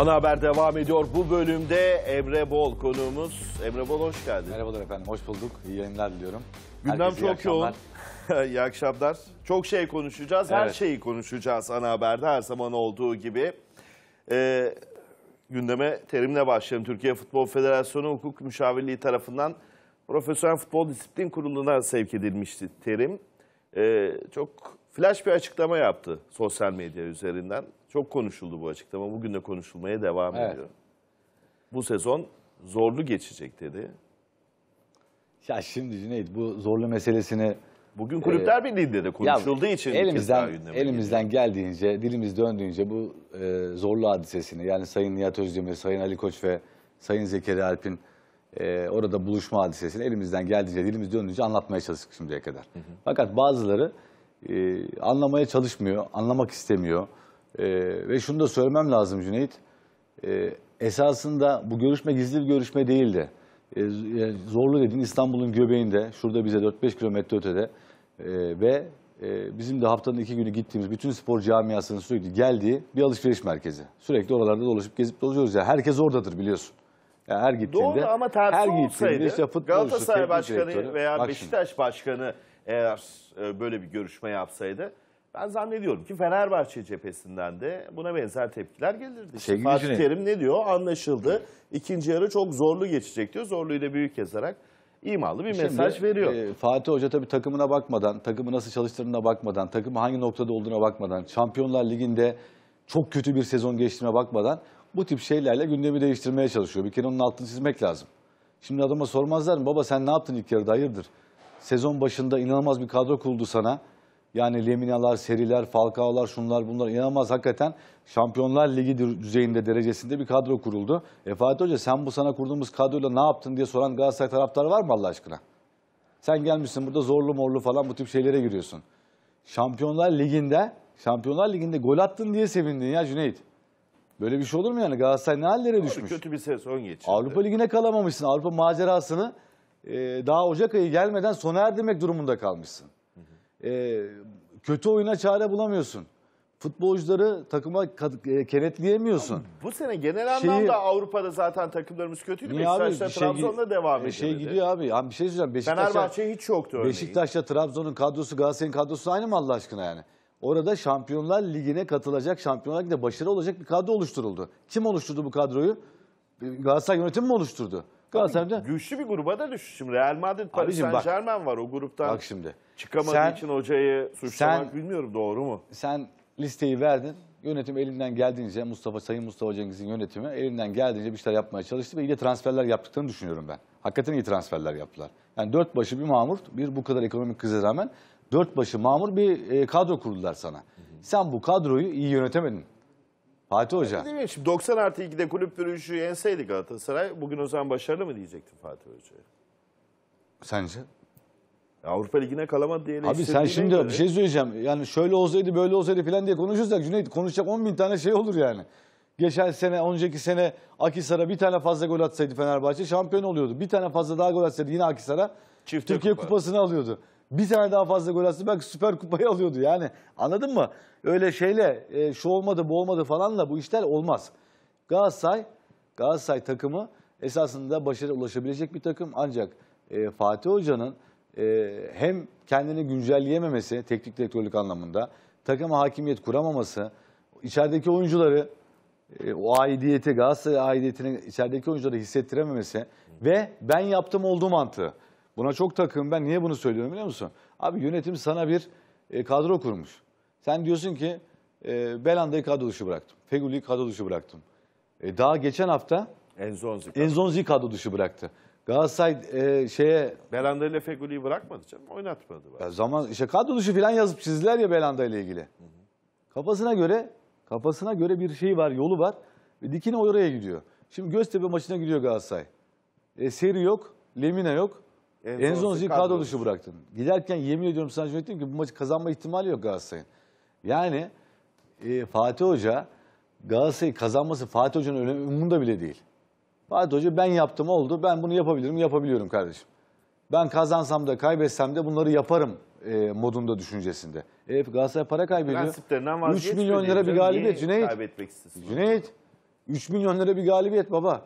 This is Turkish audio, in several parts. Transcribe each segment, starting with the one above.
Ana Haber devam ediyor. Bu bölümde Emre Bol konuğumuz. Emre Bol hoş geldin. Merhabalar efendim, hoş bulduk. İyi yayınlar diliyorum. Gündem Herkese çok yoğun. İyi akşamlar. Çok şey konuşacağız, her şeyi konuşacağız Ana Haber'de her zaman olduğu gibi. Ee, gündeme terimle başlayalım. Türkiye Futbol Federasyonu Hukuk Müşavirliği tarafından Profesyonel Futbol Disiplin Kurulu'na sevk edilmişti terim. Ee, çok flash bir açıklama yaptı sosyal medya üzerinden. Çok konuşuldu bu açıklama. Bugün de konuşulmaya devam evet. ediyor. Bu sezon zorlu geçecek dedi. Ya şimdi Cüneyt bu zorlu meselesini... Bugün Kulüpler e, Birliği'nde de konuşulduğu ya, için... Elimizden, elimizden geldiğince, dilimiz döndüğünce bu e, zorlu hadisesini... Yani Sayın Nihat Özdemir, Sayın Ali Koç ve Sayın Zekeri Alp'in e, orada buluşma hadisesini elimizden geldiğince, dilimiz döndüğünce anlatmaya çalıştık şimdiye kadar. Hı hı. Fakat bazıları e, anlamaya çalışmıyor, anlamak istemiyor. E, ve şunu da söylemem lazım Cüneyt. E, esasında bu görüşme gizli bir görüşme değildi. Ee, e, Zorlu dedin İstanbul'un göbeğinde, şurada bize 4-5 kilometre ötede e, ve e, bizim de haftanın iki günü gittiğimiz bütün spor camiasının sürekli geldiği bir alışveriş merkezi. Sürekli oralarda dolaşıp gezip dolaşıyoruz ya. Herkes oradadır biliyorsun. Yani her gittiğinde. Doğru ama tersi her olsaydı işte Galatasaray Başkanı veya Beşiktaş Başkanı eğer e, böyle bir görüşme yapsaydı ben zannediyorum ki Fenerbahçe cephesinden de buna benzer tepkiler gelirdi. Sevgili Fatih Cüneyt. Terim ne diyor? Anlaşıldı. İkinci yarı çok zorlu geçecek diyor. Zorluyu da büyük yazarak imalı bir Şimdi, mesaj veriyor. E, Fatih Hoca tabii takımına bakmadan, takımı nasıl çalıştırdığına bakmadan, takımı hangi noktada olduğuna bakmadan, Şampiyonlar Ligi'nde çok kötü bir sezon geçtiğine bakmadan bu tip şeylerle gündemi değiştirmeye çalışıyor. Bir kere onun altını çizmek lazım. Şimdi adama sormazlar mı? Baba sen ne yaptın ilk yarıda? Hayırdır? Sezon başında inanılmaz bir kadro kuruldu sana. Yani Leminalar, Seriler, Falcao'lar, şunlar bunlar inanılmaz hakikaten Şampiyonlar Ligi düzeyinde derecesinde bir kadro kuruldu. E Fatih Hoca sen bu sana kurduğumuz kadroyla ne yaptın diye soran Galatasaray taraftarı var mı Allah aşkına? Sen gelmişsin burada zorlu morlu falan bu tip şeylere giriyorsun. Şampiyonlar Ligi'nde Şampiyonlar Ligi'nde gol attın diye sevindin ya Cüneyt. Böyle bir şey olur mu yani? Galatasaray ne hallere düşmüş? Kötü bir sezon geçirdi. Avrupa Ligi'ne kalamamışsın. Avrupa macerasını e, daha Ocak ayı gelmeden sona erdirmek durumunda kalmışsın e, kötü oyuna çare bulamıyorsun. Futbolcuları takıma e, kenetleyemiyorsun. Bu sene genel anlamda Avrupa'da zaten takımlarımız kötüydü. Beşiktaş'ta şey Trabzon'da devam e, ediyor. şey gidiyor abi. Ya bir şey söyleyeceğim. Beşiktaş'a, Fenerbahçe hiç yoktu örneğin. Beşiktaş'la Trabzon'un kadrosu Galatasaray'ın kadrosu aynı mı Allah aşkına yani? Orada Şampiyonlar Ligi'ne katılacak, Şampiyonlar Ligi'nde başarı olacak bir kadro oluşturuldu. Kim oluşturdu bu kadroyu? Galatasaray yönetimi mi oluşturdu? Galatasaray'da güçlü bir gruba da düştü şimdi. Real Madrid, Paris Abicim, bak, Saint-Germain var o gruptan. Bak şimdi. Çıkamadığı sen, için hocayı suçlamak sen, bilmiyorum doğru mu? Sen listeyi verdin. Yönetim elinden geldiğince Mustafa Sayın Mustafa Cengiz'in yönetimi elinden geldiğince bir şeyler yapmaya çalıştı ve iyi de transferler yaptıklarını düşünüyorum ben. Hakikaten iyi transferler yaptılar. Yani dört başı bir mamur, bir bu kadar ekonomik krize rağmen dört başı mamur bir e, kadro kurdular sana. Sen bu kadroyu iyi yönetemedin. Fatih Hoca. Ne Şimdi 90 artı 2'de kulüp bürüyüşü yenseydi Galatasaray bugün o zaman başarılı mı diyecektin Fatih Hoca'ya? Sence? Avrupa Ligi'ne kalamadı diye Abi sen şimdi göre... bir şey söyleyeceğim. Yani şöyle olsaydı böyle olsaydı falan diye konuşursak Cüneyt konuşacak 10 bin tane şey olur yani. Geçen sene, önceki sene Akisar'a bir tane fazla gol atsaydı Fenerbahçe şampiyon oluyordu. Bir tane fazla daha gol atsaydı yine Akisar'a Türkiye kupa. Kupası'nı alıyordu bir tane daha fazla gol atsa belki Süper Kupayı alıyordu. Yani anladın mı? Öyle şeyle e, şu olmadı bu olmadı falanla bu işler olmaz. Galatasaray, Galatasaray takımı esasında başarı ulaşabilecek bir takım. Ancak e, Fatih Hoca'nın e, hem kendini güncelleyememesi teknik direktörlük anlamında, takıma hakimiyet kuramaması, içerideki oyuncuları e, o aidiyeti, Galatasaray aidiyetini içerideki oyuncuları hissettirememesi ve ben yaptım olduğu mantığı. Buna çok takığım ben. Niye bunu söylüyorum biliyor musun? Abi yönetim sana bir e, kadro kurmuş. Sen diyorsun ki e, Belanda'yı kadro dışı bıraktım. Fegüli'yi kadro dışı bıraktım. E, daha geçen hafta Enzonzi kadro. Enzonzi kadro dışı bıraktı. Galatasaray e, şeye... Belanda ile Fegüli'yi bırakmadı canım. Oynatmadı. Bari. Ya zaman işte kadro dışı falan yazıp çizdiler ya Belanda ile ilgili. Hı hı. Kafasına göre kafasına göre bir şey var, yolu var. E, dikine oraya gidiyor. Şimdi Göztepe maçına gidiyor Galatasaray. E, seri yok, Lemina yok. En Enzonzi'yi kadro dışı bıraktın. Giderken yemin ediyorum sana dedim ki bu maçı kazanma ihtimali yok Galatasaray'ın. Yani e, Fatih Hoca Galatasaray'ı kazanması Fatih Hoca'nın önemli umurunda bile değil. Fatih Hoca ben yaptım oldu ben bunu yapabilirim yapabiliyorum kardeşim. Ben kazansam da kaybetsem de bunları yaparım e, modunda düşüncesinde. E, Galatasaray para kaybediyor. 3 milyon lira bir galibiyet Cüneyt. Kaybetmek istesin. Cüneyt 3 milyon lira bir galibiyet baba.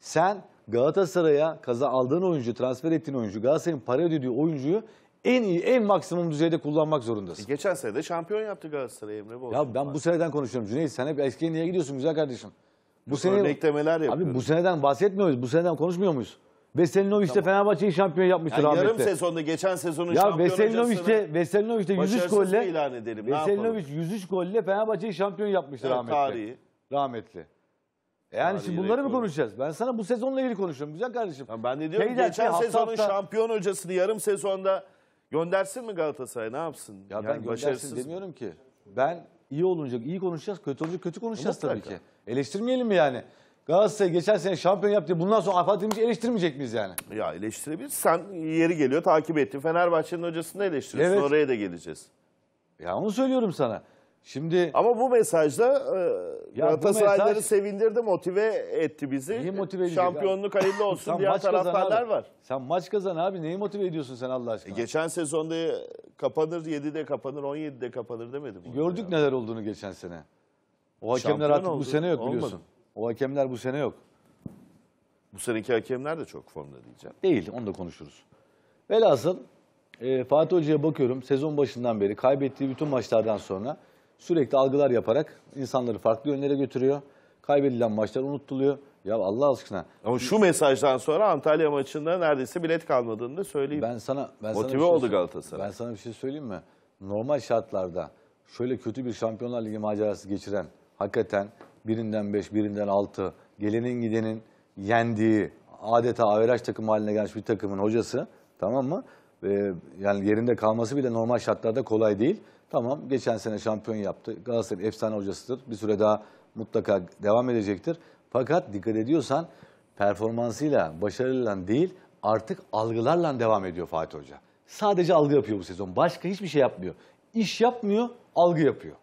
Sen Galatasaray'a kaza aldığın oyuncu, transfer ettiğin oyuncu, Galatasaray'ın para ödediği oyuncuyu en iyi, en maksimum düzeyde kullanmak zorundasın. E, geçen sene de şampiyon yaptı Galatasaray Emre Bol. Ya ben bu seneden konuşuyorum Cüneyt. Sen hep eskiye niye gidiyorsun güzel kardeşim? Bu sene Örneklemeler yapıyor. Abi bu seneden bahsetmiyoruz. Bu seneden konuşmuyor muyuz? Veselinovic de Fenerbahçe'yi şampiyon yapmıştır yani rahmetli. Yarım sezonda geçen sezonun ya şampiyon Veselinovic de, Veselinovic de 103 golle ilan edelim. Veselinovic 103 golle Fenerbahçe'yi şampiyon yapmıştır evet, rahmetli. Tarihi. Rahmetli. Yani şimdi bunları mı konuşacağız? Ben sana bu sezonla ilgili konuşuyorum güzel kardeşim. Ya ben de diyorum Şeyler, geçen hafta şey, sezonun hafta... şampiyon hocasını yarım sezonda göndersin mi Galatasaray ne yapsın? Ya yani ben göndersin demiyorum ki. Ben iyi olunca iyi konuşacağız, kötü olunca kötü konuşacağız tabii ki. Eleştirmeyelim mi yani? Galatasaray geçen sene şampiyon yaptı. Bundan sonra Fatih Terim'i eleştirmeyecek miyiz yani? Ya eleştirebiliriz. Sen yeri geliyor takip ettin. Fenerbahçe'nin hocasını da eleştiriyorsun. Evet. Oraya da geleceğiz. Ya onu söylüyorum sana. Şimdi Ama bu mesajla e, bu Galatasarayları mesaj- sevindirdi, motive etti bizi. Neyi motive edecek Şampiyonluk hayırlı olsun diyen taraftarlar abi. var. Sen maç kazan abi neyi motive ediyorsun sen Allah aşkına? E, geçen sezonda kapanır 7'de kapanır 17'de kapanır demedi mi? Gördük neler olduğunu geçen sene. O hakemler Şampiyon artık oldu. bu sene yok Olmadı. biliyorsun. O hakemler bu sene yok. Bu seneki hakemler de çok formda diyeceğim. Değil, onu da konuşuruz. Velhasıl e, Fatih Hoca'ya bakıyorum sezon başından beri kaybettiği bütün maçlardan sonra sürekli algılar yaparak insanları farklı yönlere götürüyor. Kaybedilen maçlar unutuluyor. Ya Allah aşkına. Ama şu mesajdan sonra Antalya maçında neredeyse bilet kalmadığını da söyleyeyim. Ben sana ben Motive sana şey oldu Galatasaray. Ben sana bir şey söyleyeyim mi? Normal şartlarda şöyle kötü bir Şampiyonlar Ligi macerası geçiren hakikaten birinden beş, birinden altı, gelenin gidenin yendiği adeta averaj takım haline gelmiş bir takımın hocası tamam mı? Ee, yani yerinde kalması bile normal şartlarda kolay değil. Tamam geçen sene şampiyon yaptı. Galatasaray efsane hocasıdır. Bir süre daha mutlaka devam edecektir. Fakat dikkat ediyorsan performansıyla, başarıyla değil artık algılarla devam ediyor Fatih Hoca. Sadece algı yapıyor bu sezon. Başka hiçbir şey yapmıyor. İş yapmıyor, algı yapıyor.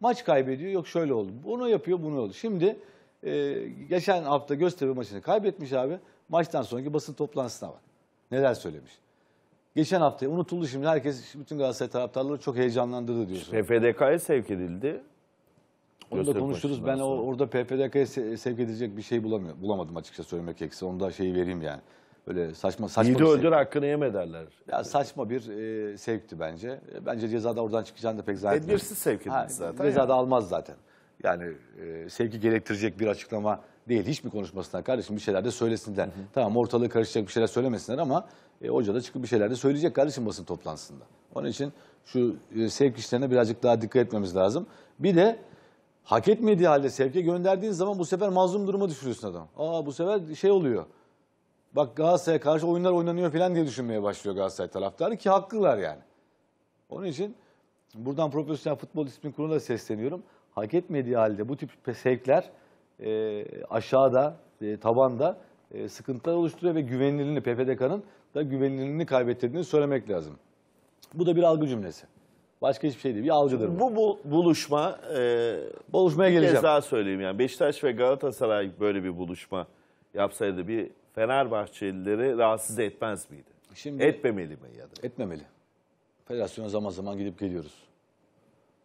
Maç kaybediyor, yok şöyle oldu. Bunu yapıyor, bunu oldu. Şimdi e, geçen hafta gösteri maçını kaybetmiş abi. Maçtan sonraki basın toplantısına bak. Neler söylemiş. Geçen hafta unutuldu şimdi herkes bütün Galatasaray taraftarları çok heyecanlandırdı diyorsun. PFDK'ya sevk edildi. Onu da konuşuruz. Ben sonra. orada PFDK'ya sevk edilecek bir şey bulamıyorum. Bulamadım açıkça söylemek gerekirse. Onu da şeyi vereyim yani. Böyle saçma saçma Yiğidi öldür sevk. hakkını yeme derler. Ya saçma bir e, sevkti bence. Bence cezada oradan çıkacağını da pek zannetmiyorum. Tedbirsiz sevk edildi zaten. Cezada yani. almaz zaten. Yani e, sevki gerektirecek bir açıklama değil. Hiçbir konuşmasından kardeşim bir şeyler de söylesinler. Hı hı. Tamam ortalığı karışacak bir şeyler söylemesinler ama e, hoca da çıkıp bir şeyler de söyleyecek kardeşim basın toplantısında. Onun için şu e, sevk işlerine birazcık daha dikkat etmemiz lazım. Bir de hak etmediği halde sevke gönderdiğin zaman bu sefer mazlum duruma düşürüyorsun adam. Aa bu sefer şey oluyor. Bak Galatasaray'a karşı oyunlar oynanıyor falan diye düşünmeye başlıyor Galatasaray taraftarı ki haklılar yani. Onun için buradan Profesyonel Futbol İsmi Kurulu'na sesleniyorum. Hak etmediği halde bu tip sevkler e, aşağıda, e, tabanda e, sıkıntılar oluşturuyor ve güvenilirliğini PFDK'nın da güvenilirliğini kaybettirdiğini söylemek lazım. Bu da bir algı cümlesi. Başka hiçbir şey değil. Bir algıdır bu. Bu buluşma e, buluşmaya bir geleceğim. kez daha söyleyeyim yani Beşiktaş ve Galatasaray böyle bir buluşma yapsaydı bir Fenerbahçelileri rahatsız etmez miydi? Şimdi Etmemeli mi ya da? etmemeli. Federasyona zaman zaman gidip geliyoruz.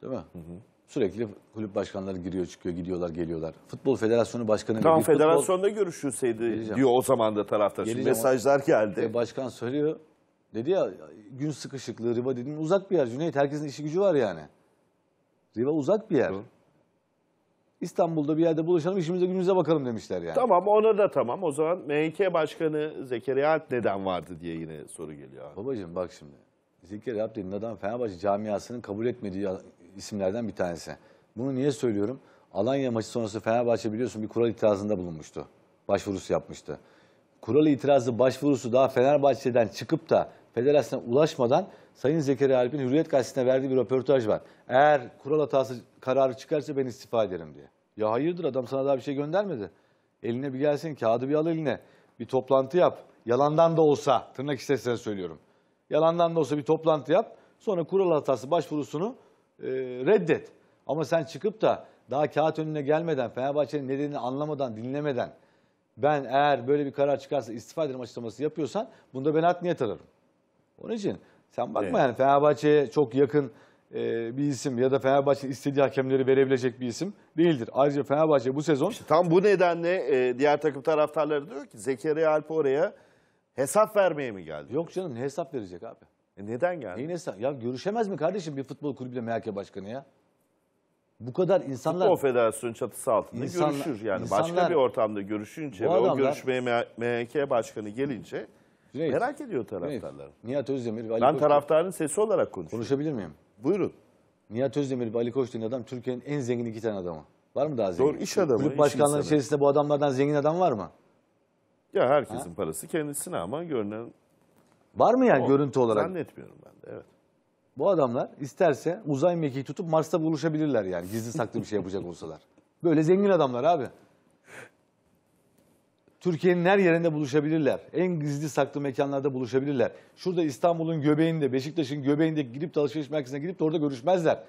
Değil mi? Hı hı. Sürekli kulüp başkanları giriyor çıkıyor gidiyorlar geliyorlar. Futbol Federasyonu Başkanı Tamam bir federasyonda görüşülseydi Geleceğim. diyor o zaman da taraftar. Şimdi Mesajlar geldi. E, başkan söylüyor. Dedi ya gün sıkışıklığı Riva dediğin uzak bir yer Cüneyt. Herkesin işi gücü var yani. Riva uzak bir yer. Doğru. İstanbul'da bir yerde buluşalım işimize günümüze bakalım demişler yani. Tamam ona da tamam. O zaman MHK Başkanı Zekeriya Alp neden vardı diye yine soru geliyor. abi. Babacığım bak şimdi. Zekeriya Zikir Abdin'in adam Fenerbahçe camiasının kabul etmediği isimlerden bir tanesi. Bunu niye söylüyorum? Alanya maçı sonrası Fenerbahçe biliyorsun bir kural itirazında bulunmuştu. Başvurusu yapmıştı. Kural itirazı başvurusu daha Fenerbahçe'den çıkıp da federasyona ulaşmadan Sayın Zekeriya Alp'in Hürriyet Gazetesi'ne verdiği bir röportaj var. Eğer kural hatası kararı çıkarsa ben istifa ederim diye. Ya hayırdır adam sana daha bir şey göndermedi. Eline bir gelsin kağıdı bir al eline. Bir toplantı yap. Yalandan da olsa tırnak istesine söylüyorum. Yalandan da olsa bir toplantı yap. Sonra kural hatası başvurusunu e, reddet. Ama sen çıkıp da daha kağıt önüne gelmeden, Fenerbahçe'nin nedenini anlamadan, dinlemeden ben eğer böyle bir karar çıkarsa istifa ederim açıklaması yapıyorsan bunda ben hak niyet alırım. Onun için sen bakma evet. yani Fenerbahçe'ye çok yakın e, bir isim ya da Fenerbahçe istediği hakemleri verebilecek bir isim değildir. Ayrıca Fenerbahçe bu sezon... İşte tam bu nedenle e, diğer takım taraftarları diyor ki Zekeriya Alp oraya hesap vermeye mi geldi? Yok canım hesap verecek abi. E neden geldi? Neyine sen, ya görüşemez mi kardeşim bir futbol kulübüyle MHK başkanı ya? Bu kadar insanlar... Futbol Federasyonu çatısı altında İnsanlar- görüşür yani. Başka bir ortamda görüşünce Bu ve o görüşmeye MHK başkanı gelince Cüneyt, merak ediyor Cüneyt, taraftarlar. Nihat Özdemir ve Ali Ben taraftarın sesi olarak konuşuyorum. Konuşabilir miyim? Buyurun. Nihat Özdemir ve Ali Koç adam Türkiye'nin en zengin iki tane adamı. Var mı daha zengin? Doğru, iş adamı, Kulüp iş başkanları içerisinde bu adamlardan zengin adam var mı? Ya herkesin parası kendisine ama görünen Var mı yani görüntü olarak? Zannetmiyorum ben de evet. Bu adamlar isterse uzay mekiği tutup Mars'ta buluşabilirler yani gizli saklı bir şey yapacak olsalar. Böyle zengin adamlar abi. Türkiye'nin her yerinde buluşabilirler. En gizli saklı mekanlarda buluşabilirler. Şurada İstanbul'un göbeğinde, Beşiktaş'ın göbeğinde gidip de alışveriş merkezine gidip de orada görüşmezler.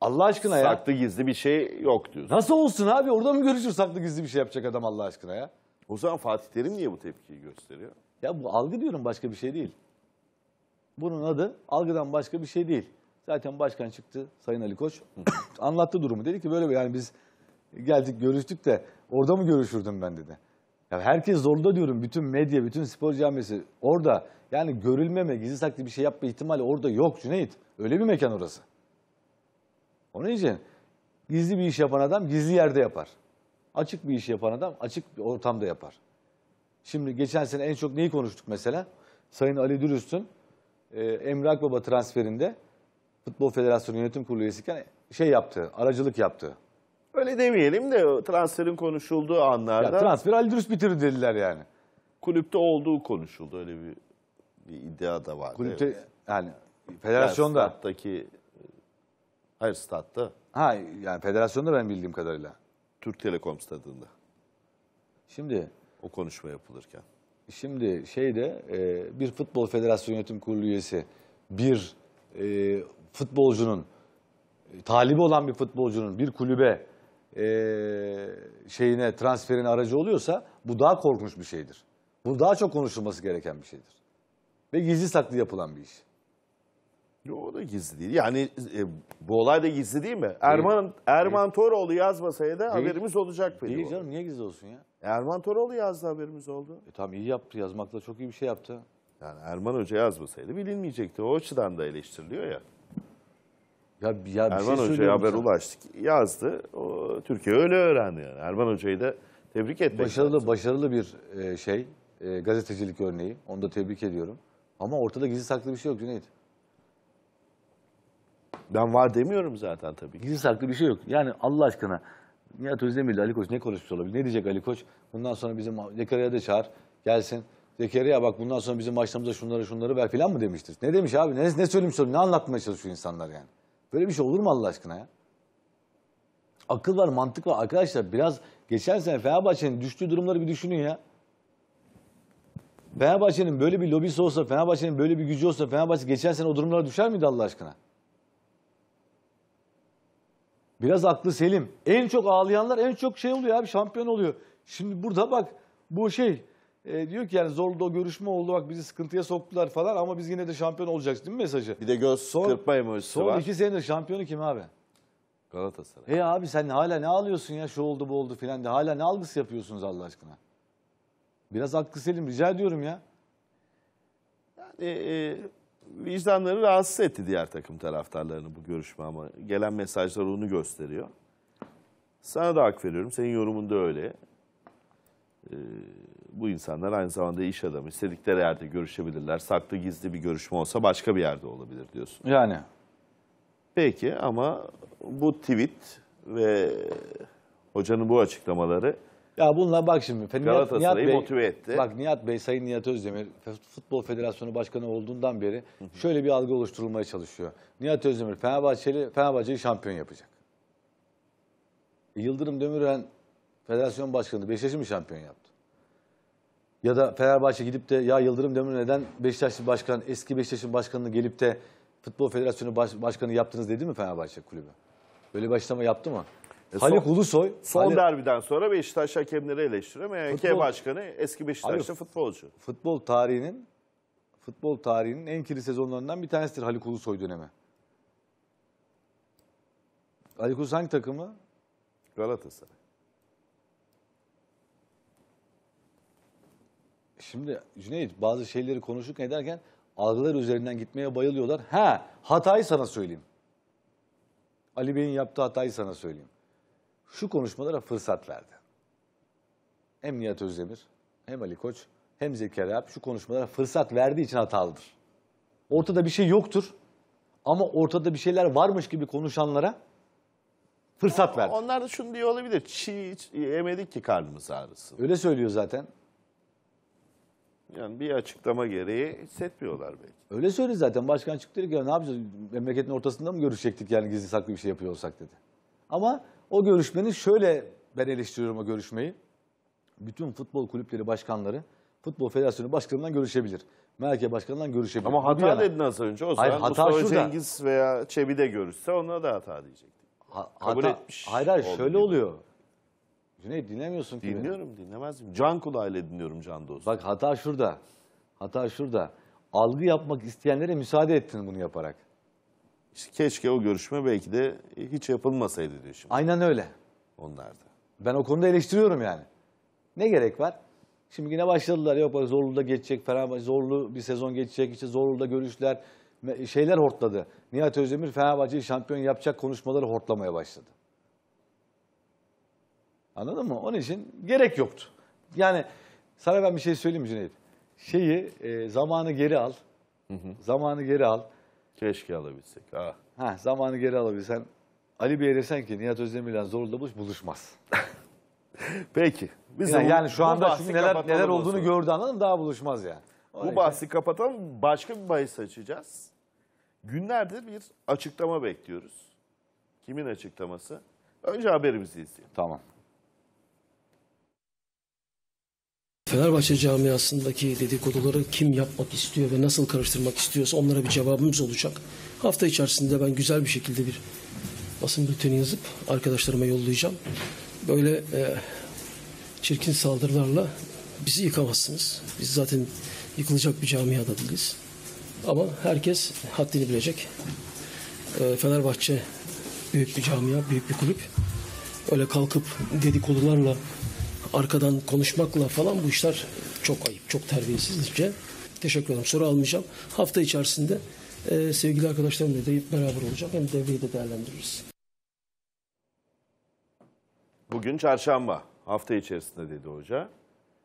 Allah aşkına ya. Saklı gizli bir şey yok diyorsun. Nasıl olsun abi? Orada mı görüşür saklı gizli bir şey yapacak adam Allah aşkına ya? O zaman Fatih Terim niye bu tepkiyi gösteriyor? Ya bu algı diyorum başka bir şey değil. Bunun adı algıdan başka bir şey değil. Zaten başkan çıktı Sayın Ali Koç anlattı durumu. Dedi ki böyle bir yani biz geldik görüştük de orada mı görüşürdüm ben dedi. Ya herkes zorda diyorum bütün medya bütün spor camisi orada yani görülmeme gizli saklı bir şey yapma ihtimali orada yok Cüneyt. Öyle bir mekan orası. Onun için gizli bir iş yapan adam gizli yerde yapar. Açık bir iş yapan adam açık bir ortamda yapar. Şimdi geçen sene en çok neyi konuştuk mesela? Sayın Ali Dürüst'ün e, Emre Akbaba transferinde Futbol Federasyonu Yönetim Kurulu üyesiyken şey yaptı, aracılık yaptı. Öyle demeyelim de transferin konuşulduğu anlarda... Ya, transfer Ali Dürüst bitirdi dediler yani. Kulüpte olduğu konuşuldu öyle bir, bir iddia da var. Kulüpte yani federasyonda... stat'taki... Hayır statta. Ha yani federasyonda ben bildiğim kadarıyla. Türk Telekom stadında. Şimdi o konuşma yapılırken? Şimdi şeyde e, bir futbol federasyon yönetim kurulu üyesi bir e, futbolcunun talibi olan bir futbolcunun bir kulübe e, şeyine transferin aracı oluyorsa bu daha korkunç bir şeydir. Bu daha çok konuşulması gereken bir şeydir. Ve gizli saklı yapılan bir iş. Yo, o da gizli değil. Yani e, bu olay da gizli değil mi? Erman Erman Toroğlu yazmasaydı haberimiz olacak benim. Değil canım niye gizli olsun ya? Erman Toroğlu yazdı haberimiz oldu. E tamam iyi yaptı yazmakla çok iyi bir şey yaptı. Yani Erman Hoca yazmasaydı bilinmeyecekti. O açıdan da eleştiriliyor ya. Ya, ya bir Erman şey Hoca'ya söylüyorum haber ulaştık. Yazdı. O, Türkiye öyle öğrendi yani. Erman Hoca'yı da tebrik etmek. Başarılı başarılı bir e, şey e, gazetecilik örneği. Onu da tebrik ediyorum. Ama ortada gizli saklı bir şey yok Cüneyt. Ben var demiyorum zaten tabii ki. Gizli saklı bir şey yok. Yani Allah aşkına Nihat Özdemir ile Ali Koç ne konuşmuş olabilir? Ne diyecek Ali Koç? Bundan sonra bizim Zekeriya'yı da çağır. Gelsin. Zekeriya bak bundan sonra bizim maçlarımızda şunları şunları ver filan mı demiştir? Ne demiş abi? Ne, ne söylemiş oğlum? Ne anlatmaya çalışıyor insanlar yani? Böyle bir şey olur mu Allah aşkına ya? Akıl var, mantık var. Arkadaşlar biraz geçen sene Fenerbahçe'nin düştüğü durumları bir düşünün ya. Fenerbahçe'nin böyle bir lobisi olsa, Fenerbahçe'nin böyle bir gücü olsa, Fenerbahçe geçen sene o durumlara düşer miydi Allah aşkına? Biraz aklı selim. En çok ağlayanlar en çok şey oluyor abi şampiyon oluyor. Şimdi burada bak bu şey e, diyor ki yani zorlu o görüşme oldu bak bizi sıkıntıya soktular falan ama biz yine de şampiyon olacağız değil mi mesajı? Bir de göz son, kırpma emojisi son var. Son iki senedir şampiyonu kim abi? Galatasaray. Hey abi sen hala ne ağlıyorsun ya şu oldu bu oldu filan de hala ne algısı yapıyorsunuz Allah aşkına? Biraz aklı selim rica ediyorum ya. Yani e, vicdanları rahatsız etti diğer takım taraftarlarını bu görüşme ama gelen mesajlar onu gösteriyor. Sana da hak veriyorum. Senin yorumun da öyle. Ee, bu insanlar aynı zamanda iş adamı. İstedikleri yerde görüşebilirler. Saklı gizli bir görüşme olsa başka bir yerde olabilir diyorsun. Yani. Peki ama bu tweet ve hocanın bu açıklamaları ya bununla bak şimdi. Fe- Nihat, Bey, motive etti. Bak Nihat Bey, Sayın Nihat Özdemir Futbol Federasyonu Başkanı olduğundan beri şöyle bir algı oluşturulmaya çalışıyor. Nihat Özdemir Fenerbahçeli Fenerbahçe'yi şampiyon yapacak. Yıldırım Demirören Federasyon Başkanı Beşiktaş'ı mı şampiyon yaptı? Ya da Fenerbahçe gidip de ya Yıldırım Demirören neden Beşiktaşlı başkan, eski Beşiktaş'ın başkanını gelip de Futbol Federasyonu baş- başkanı yaptınız dedi mi Fenerbahçe kulübü? Böyle bir açıklama yaptı mı? E, Haluk son, Ulusoy. Son Haluk, derbiden sonra Beşiktaş hakemleri eleştiriyor. MHK Başkanı eski Beşiktaşlı Haluk, futbolcu. Futbol tarihinin futbol tarihinin en kirli sezonlarından bir tanesidir Haluk Ulusoy dönemi. Haluk Ulusoy hangi takımı? Galatasaray. Şimdi Cüneyt bazı şeyleri konuşurken ederken algılar üzerinden gitmeye bayılıyorlar. Ha hatayı sana söyleyeyim. Ali Bey'in yaptığı hatayı sana söyleyeyim şu konuşmalara fırsat verdi. Hem Nihat Özdemir, hem Ali Koç, hem Zekeriya Alp şu konuşmalara fırsat verdiği için hatalıdır. Ortada bir şey yoktur ama ortada bir şeyler varmış gibi konuşanlara fırsat verdi. Onlar da şunu diyor olabilir. Çiğ hiç yemedik ki karnımız ağrısın. Öyle söylüyor zaten. Yani bir açıklama gereği hissetmiyorlar belki. Öyle söyledi zaten. Başkan çıktı dedi ki ya ne yapacağız? Memleketin ortasında mı görüşecektik yani gizli saklı bir şey yapıyor olsak dedi. Ama o görüşmenin şöyle ben eleştiriyorum o görüşmeyi. Bütün futbol kulüpleri başkanları Futbol Federasyonu Başkanı'ndan görüşebilir. Merkez Başkanı'ndan görüşebilir. Ama hata dedin az önce. O hayır, zaman hata Mustafa şurada. Cengiz veya Çebi de görüşse ona da hata diyecekti. Ha, Kabul hata, etmiş. Hayır hayır şöyle gibi. oluyor. Cüneyt dinlemiyorsun ki Dinliyorum beni. dinlemez miyim? Can kulağıyla dinliyorum can dostum. Bak hata şurada. Hata şurada. Algı yapmak isteyenlere müsaade ettin bunu yaparak. İşte keşke o görüşme belki de hiç yapılmasaydı diyor şimdi. Aynen öyle. Onlar da. Ben o konuda eleştiriyorum yani. Ne gerek var? Şimdi yine başladılar. Yok zorluda geçecek, Fenerbahçe zorlu bir sezon geçecek. İşte zorluda görüşler, şeyler hortladı. Nihat Özdemir Fenerbahçe'yi şampiyon yapacak konuşmaları hortlamaya başladı. Anladın mı? Onun için gerek yoktu. Yani sana ben bir şey söyleyeyim Cüneyt. Şeyi, e, zamanı geri al. Hı hı. Zamanı geri al. Keşke alabilsek. Ah. Ha, zamanı geri alabilsen. Ali Bey'e desen ki Nihat Özdemir'le zorla buluş, buluşmaz. Peki. Biz yani, yani şu anda şimdi neler, neler olduğunu olsun. gördü anladın daha buluşmaz yani. O bu bahsi şey. kapatalım. Başka bir bahis açacağız. Günlerdir bir açıklama bekliyoruz. Kimin açıklaması? Önce haberimizi izleyelim. Tamam. Fenerbahçe camiasındaki dedikoduları kim yapmak istiyor ve nasıl karıştırmak istiyorsa onlara bir cevabımız olacak. Hafta içerisinde ben güzel bir şekilde bir basın bülteni yazıp arkadaşlarıma yollayacağım. Böyle e, çirkin saldırılarla bizi yıkamazsınız. Biz zaten yıkılacak bir camiada değiliz. Ama herkes haddini bilecek. E, Fenerbahçe büyük bir camia, büyük bir kulüp. Öyle kalkıp dedikodularla arkadan konuşmakla falan bu işler çok ayıp, çok terbiyesizce. Teşekkür ederim. Soru almayacağım. Hafta içerisinde e, sevgili arkadaşlarımla da beraber olacak Hem devreyi de değerlendiririz. Bugün çarşamba. Hafta içerisinde dedi hoca.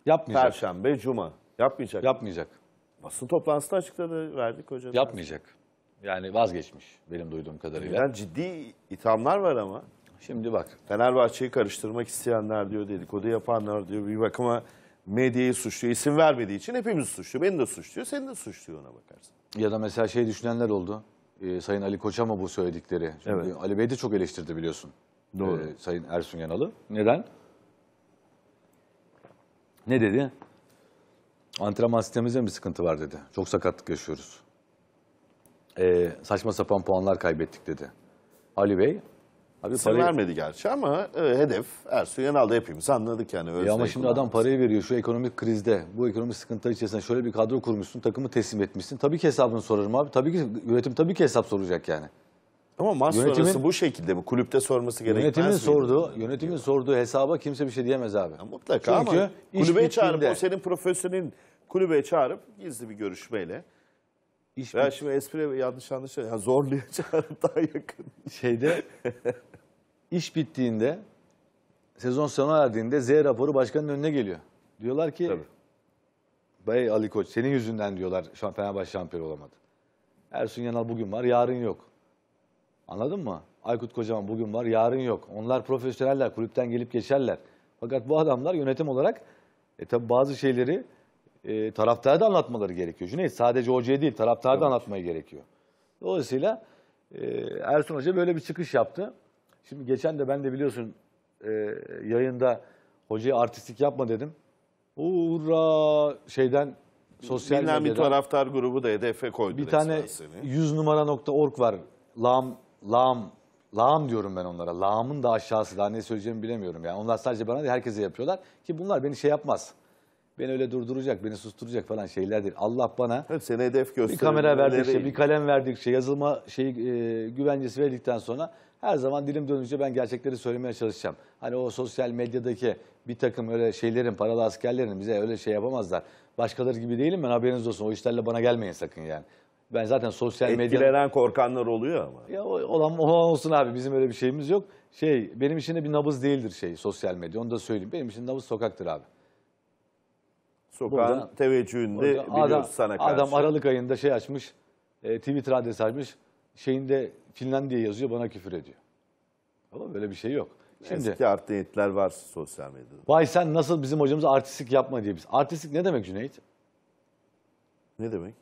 Yapmayacak. Perşembe, cuma. Yapmayacak. Yapmayacak. Basın toplantısında açıkladı, verdik hoca. Yapmayacak. Yani vazgeçmiş benim duyduğum kadarıyla. Yani ciddi ithamlar var ama. Şimdi bak Fenerbahçe'yi karıştırmak isteyenler diyor, dedikodu yapanlar diyor bir bakıma medyayı suçluyor. İsim vermediği için hepimiz suçluyor. Beni de suçluyor, seni de suçluyor ona bakarsın. Ya da mesela şey düşünenler oldu. Ee, Sayın Ali Koç'a mı bu söyledikleri? Çünkü evet. Ali Bey de çok eleştirdi biliyorsun. Doğru. Ee, Sayın Ersun Yanal'ı. Neden? Ne dedi? Antrenman sistemimizde mi sıkıntı var dedi. Çok sakatlık yaşıyoruz. Ee, saçma sapan puanlar kaybettik dedi. Ali Bey Abi Sır parayı... vermedi gerçi ama e, hedef Ersun Yanal'da hepimiz anladık yani. Ya ama şimdi adam parayı veriyor şu ekonomik krizde. Bu ekonomik sıkıntı içerisinde şöyle bir kadro kurmuşsun, takımı teslim etmişsin. Tabii ki hesabını sorarım abi. Tabii ki yönetim tabii ki hesap soracak yani. Ama maç yönetimin, sonrası bu şekilde mi? Kulüpte sorması gerekmez yönetimin sorduğu, Yönetimin sorduğu hesaba kimse bir şey diyemez abi. Ya mutlaka Çünkü ama kulübeye çağırıp o senin profesyonelin kulübe çağırıp gizli bir görüşmeyle İş ben mi? şimdi espri yanlış anlaşılıyor. Yani zorluya çağırıp daha yakın. Şeyde İş bittiğinde, sezon sona erdiğinde Z raporu başkanın önüne geliyor. Diyorlar ki, Tabii. Bay Ali Koç senin yüzünden diyorlar şu an Fenerbahçe şampiyon olamadı. Ersun Yanal bugün var, yarın yok. Anladın mı? Aykut Kocaman bugün var, yarın yok. Onlar profesyoneller, kulüpten gelip geçerler. Fakat bu adamlar yönetim olarak e, tabi bazı şeyleri e, taraftara da anlatmaları gerekiyor. Cüneyt sadece hocaya değil, taraftara evet. da anlatmaya gerekiyor. Dolayısıyla e, Ersun Hoca böyle bir çıkış yaptı. Şimdi geçen de ben de biliyorsun e, yayında hocaya artistik yapma dedim. Uğurra şeyden sosyal Bilmem medyada. bir taraftar grubu da hedefe koydu. Bir tane seni. 100 numara nokta org var. Lam, lam, lam diyorum ben onlara. Lam'ın da aşağısı daha ne söyleyeceğimi bilemiyorum. Yani onlar sadece bana değil herkese yapıyorlar. Ki bunlar beni şey yapmaz. Beni öyle durduracak, beni susturacak falan şeylerdir. Allah bana Hep seni hedef bir kamera verdikçe, şey, bir kalem verdikçe, şey, yazılma şeyi, e, güvencesi verdikten sonra her zaman dilim dönünce ben gerçekleri söylemeye çalışacağım. Hani o sosyal medyadaki bir takım öyle şeylerin, paralı askerlerin bize öyle şey yapamazlar. Başkaları gibi değilim ben haberiniz olsun. O işlerle bana gelmeyin sakın yani. Ben zaten sosyal medya... Etkilenen medyanın... korkanlar oluyor ama. Ya olan, olan olsun abi bizim öyle bir şeyimiz yok. Şey benim için de bir nabız değildir şey sosyal medya onu da söyleyeyim. Benim için nabız sokaktır abi. Sokağın Burada, teveccühünde biliyoruz adam, sana karşı. Adam Aralık ayında şey açmış, e, Twitter adresi açmış. Şeyinde Finlandiya yazıyor bana küfür ediyor. Ama böyle bir şey yok. Şimdi, Eski art niyetler var sosyal medyada. Vay sen nasıl bizim hocamıza artistik yapma diye biz. Artistik ne demek Cüneyt? Ne demek?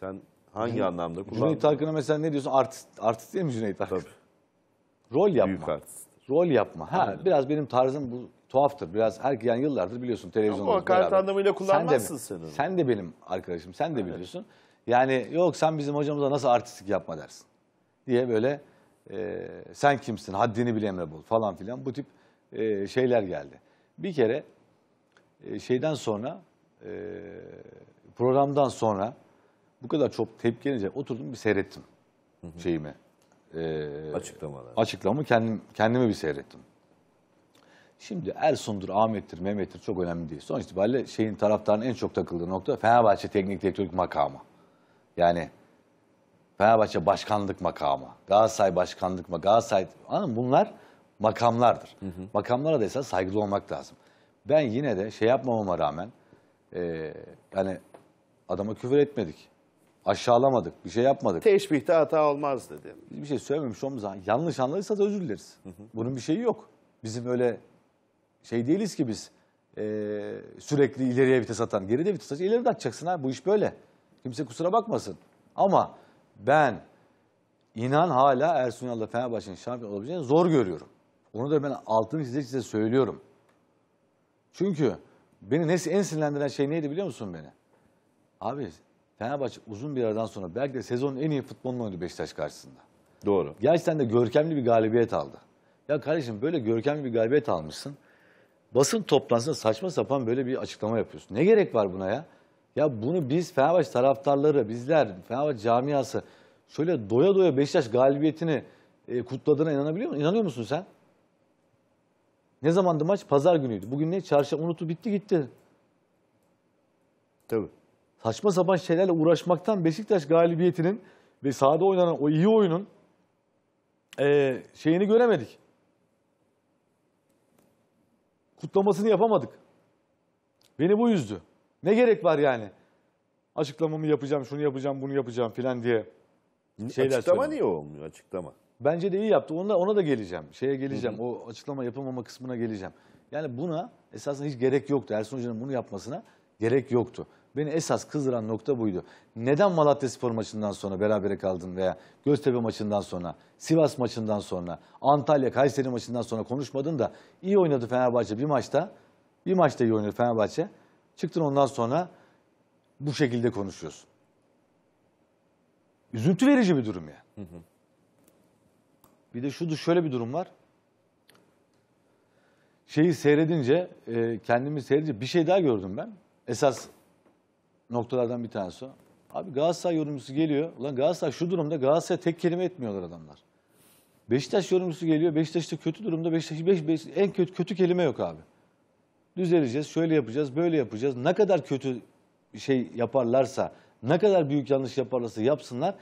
Sen hangi Cüneyt, anlamda kullandın? Cüneyt Arkın'a mesela ne diyorsun? Artist, artist değil mi Cüneyt Arkın? Tabii. Rol yapma. Büyük artist. Rol yapma. Ha, Aynen. biraz benim tarzım bu tuhaftır. Biraz her yani yıllardır biliyorsun televizyonda. Ama hakaret anlamıyla kullanmazsın sen de, sen de benim arkadaşım. Sen de evet. biliyorsun. Yani yok sen bizim hocamıza nasıl artistik yapma dersin diye böyle e, sen kimsin haddini bileme bul falan filan bu tip e, şeyler geldi. Bir kere e, şeyden sonra e, programdan sonra bu kadar çok tepki gelince oturdum bir seyrettim hı hı. şeyimi. E, Açıklamalar. Açıklamamı kendim, kendime bir seyrettim. Şimdi Ersun'dur, Ahmet'tir, Mehmet'tir çok önemli değil. Sonuç itibariyle şeyin taraftarın en çok takıldığı nokta Fenerbahçe Teknik Direktörlük makamı. Yani Fenerbahçe başkanlık makamı, Galatasaray başkanlık makamı, Galatasaray... Anladın mı? Bunlar makamlardır. Hı hı. Makamlara da esas saygılı olmak lazım. Ben yine de şey yapmamama rağmen e, yani adama küfür etmedik. Aşağılamadık, bir şey yapmadık. Teşbihte hata olmaz dedi. Bir şey söylememiş olmamız yanlış anladıysa da özür dileriz. Hı hı. Bunun bir şeyi yok. Bizim öyle şey değiliz ki biz e, sürekli ileriye vites atan. Geride vites atacaksın, ileri atacaksın ha. Bu iş böyle. Kimse kusura bakmasın. Ama ben inan hala Ersun Yalda Fenerbahçe'nin şampiyon olabileceğini zor görüyorum. Onu da ben altını çizerek size söylüyorum. Çünkü beni en sinirlendiren şey neydi biliyor musun beni? Abi Fenerbahçe uzun bir aradan sonra belki de sezonun en iyi futbolunu oynadı Beşiktaş karşısında. Doğru. Gerçekten de görkemli bir galibiyet aldı. Ya kardeşim böyle görkemli bir galibiyet almışsın. Basın toplantısında saçma sapan böyle bir açıklama yapıyorsun. Ne gerek var buna ya? Ya bunu biz Fenerbahçe taraftarları, bizler Fenerbahçe camiası şöyle doya doya Beşiktaş galibiyetini e, kutladığına inanabiliyor musun? İnanıyor musun sen? Ne zamandı maç? Pazar günüydü. Bugün ne? Çarşamba Unutu bitti gitti. Tabii. Saçma sapan şeylerle uğraşmaktan Beşiktaş galibiyetinin ve sahada oynanan o iyi oyunun e, şeyini göremedik. Kutlamasını yapamadık. Beni bu yüzdü. Ne gerek var yani? Açıklamamı yapacağım, şunu yapacağım, bunu yapacağım filan diye şeyler Açıklama söyledim. niye olmuyor açıklama? Bence de iyi yaptı. Ona, ona da geleceğim. Şeye geleceğim. Hı hı. O açıklama yapılmama kısmına geleceğim. Yani buna esasında hiç gerek yoktu. Ersun Hoca'nın bunu yapmasına gerek yoktu. Beni esas kızdıran nokta buydu. Neden Malatya Spor maçından sonra berabere kaldın veya Göztepe maçından sonra, Sivas maçından sonra, Antalya, Kayseri maçından sonra konuşmadın da iyi oynadı Fenerbahçe bir maçta, bir maçta iyi oynadı Fenerbahçe. Çıktın ondan sonra bu şekilde konuşuyorsun. Üzüntü verici bir durum ya. Yani. Hı hı. Bir de şu da şöyle bir durum var. Şeyi seyredince, e, kendimi seyredince bir şey daha gördüm ben. Esas noktalardan bir tanesi o. Abi Galatasaray yorumcusu geliyor. Ulan Galatasaray şu durumda Galatasaray tek kelime etmiyorlar adamlar. Beşiktaş yorumcusu geliyor. Beşiktaş'ta kötü durumda. Beşiktaş beş, beş, en kötü kötü kelime yok abi düzeleceğiz, şöyle yapacağız, böyle yapacağız. Ne kadar kötü şey yaparlarsa, ne kadar büyük yanlış yaparlarsa yapsınlar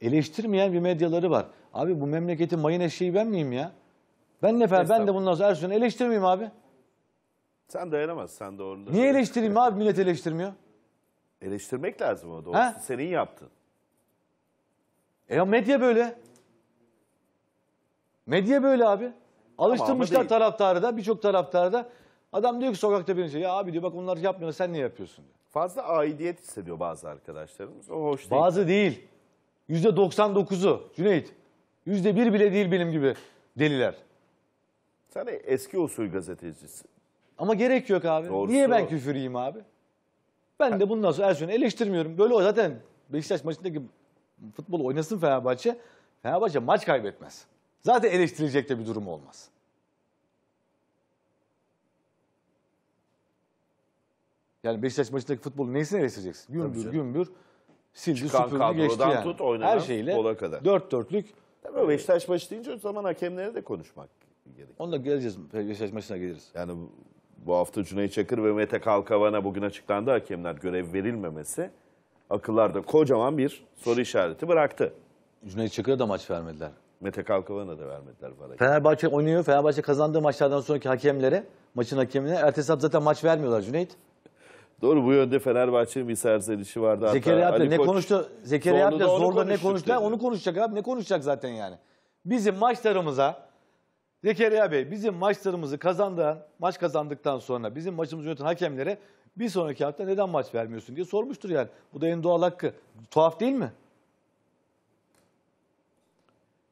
eleştirmeyen bir medyaları var. Abi bu memleketin mayın eşeği ben miyim ya? Ben nefer, ben de bundan sonra Ersun'u eleştirmeyeyim abi. Sen dayanamaz, sen doğru. Niye eleştireyim abi millet eleştirmiyor? Eleştirmek lazım o doğrusu. Ha? Senin yaptın. E ya medya böyle. Medya böyle abi. Alıştırmışlar değil. taraftarı da, birçok taraftarı da. Adam diyor ki sokakta birinci ya abi diyor bak onlar şey yapmıyor sen niye yapıyorsun diyor. Fazla aidiyet hissediyor bazı arkadaşlarımız. O hoş değil. Bazı değil. Yüzde 99'u Cüneyt. Yüzde bir bile değil benim gibi deliler. Sen eski usul gazetecisi. Ama gerek yok abi. Doğrusu Niye ben o. küfür yiyeyim abi? Ben de bundan sonra Ersun'u eleştirmiyorum. Böyle o zaten Beşiktaş maçındaki futbol oynasın Fenerbahçe. Fenerbahçe maç kaybetmez. Zaten eleştirilecek de bir durum olmaz. Yani Beşiktaş maçındaki futbolu neyisini eleştireceksin? Gümbür gümbür sildi Çıkan süpürdü geçti yani. tut oynanan Her şeyle gola kadar. dört dörtlük. Tabii Beşiktaş maçı deyince o zaman hakemlere de konuşmak gerekiyor. Onu da geleceğiz. Beşiktaş maçına geliriz. Yani bu, bu hafta Cüneyt Çakır ve Mete Kalkavan'a bugün açıklandı hakemler görev verilmemesi. Akıllarda kocaman bir soru işareti bıraktı. Cüneyt Çakır'a da maç vermediler. Mete Kalkavan'a da vermediler falan. Fenerbahçe oynuyor. Fenerbahçe kazandığı maçlardan sonraki hakemlere, maçın hakemine ertesi hafta zaten maç vermiyorlar Cüneyt. Doğru bu yönde Fenerbahçe'nin bir serzenişi vardı. Zekeriya Hatta, ne konuştu? Zekeriya Hatta zorla ne konuştu? Dedi. Onu konuşacak abi. Ne konuşacak zaten yani? Bizim maçlarımıza Zekeriya Bey bizim maçlarımızı kazandıran, maç kazandıktan sonra bizim maçımızı yöneten hakemlere bir sonraki hafta neden maç vermiyorsun diye sormuştur yani. Bu da en doğal hakkı. Tuhaf değil mi?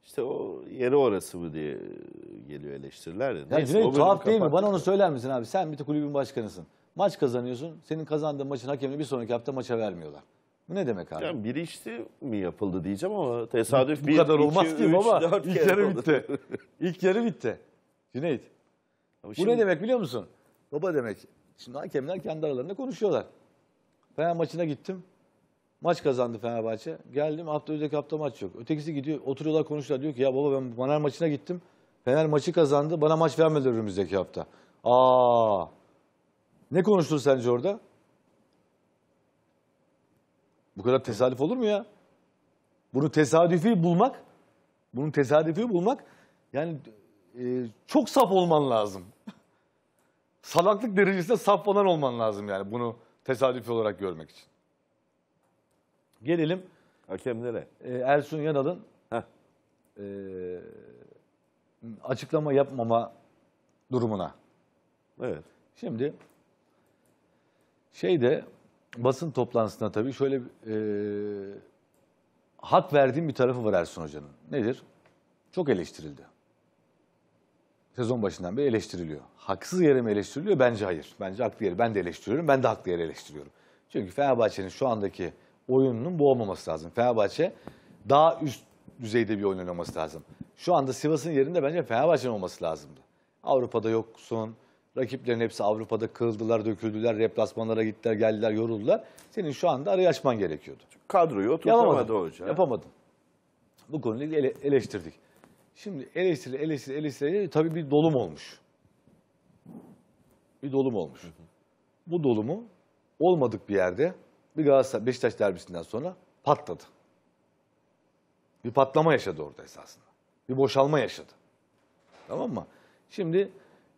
İşte o yeri orası mı diye geliyor eleştiriler. Ya, ya Cüneyt tuhaf değil mi? Bana onu söyler misin abi? Sen bir de kulübün başkanısın. Maç kazanıyorsun. Senin kazandığın maçın hakemini bir sonraki hafta maça vermiyorlar. Bu ne demek abi? Yani bir işti mi yapıldı diyeceğim ama tesadüf bu, bu bir, kadar iki, olmaz ki baba. İlk yarı bitti. İlk yarı bitti. Cüneyt. Ama bu ne demek biliyor musun? Baba demek. Şimdi hakemler kendi aralarında konuşuyorlar. Fener maçına gittim. Maç kazandı Fenerbahçe. Geldim hafta öteki hafta maç yok. Ötekisi gidiyor oturuyorlar konuşuyorlar. Diyor ki ya baba ben Fener maçına gittim. Fener maçı kazandı. Bana maç vermediler önümüzdeki hafta. Aa ne konuştun sence orada? Bu kadar tesadüf olur mu ya? Bunu tesadüfi bulmak, bunun tesadüfi bulmak yani e, çok saf olman lazım. Salaklık derecesinde saf falan olman lazım yani bunu tesadüfi olarak görmek için. Gelelim hakemlere. E, Ersun Yanal'ın e, açıklama yapmama durumuna. Evet. Şimdi Şeyde basın toplantısında tabii şöyle e, hak verdiğim bir tarafı var Ersun Hoca'nın. Nedir? Çok eleştirildi. Sezon başından beri eleştiriliyor. Haksız yere mi eleştiriliyor? Bence hayır. Bence haklı yere. Ben de eleştiriyorum. Ben de haklı yere eleştiriyorum. Çünkü Fenerbahçe'nin şu andaki oyununun bu olmaması lazım. Fenerbahçe daha üst düzeyde bir oyun oynaması lazım. Şu anda Sivas'ın yerinde bence Fenerbahçe'nin olması lazımdı. Avrupa'da yoksun, Rakiplerin hepsi Avrupa'da kıldılar, döküldüler, replasmanlara gittiler, geldiler, yoruldular. Senin şu anda araya açman gerekiyordu. kadroyu oturtamadı hocam. Yapamadın. Bu konuyu ele, eleştirdik. Şimdi eleştiri, eleştiri, eleştiri tabii bir dolum olmuş. Bir dolum olmuş. Hı hı. Bu dolumu olmadık bir yerde bir Galatasaray Beşiktaş derbisinden sonra patladı. Bir patlama yaşadı orada esasında. Bir boşalma yaşadı. Tamam mı? Şimdi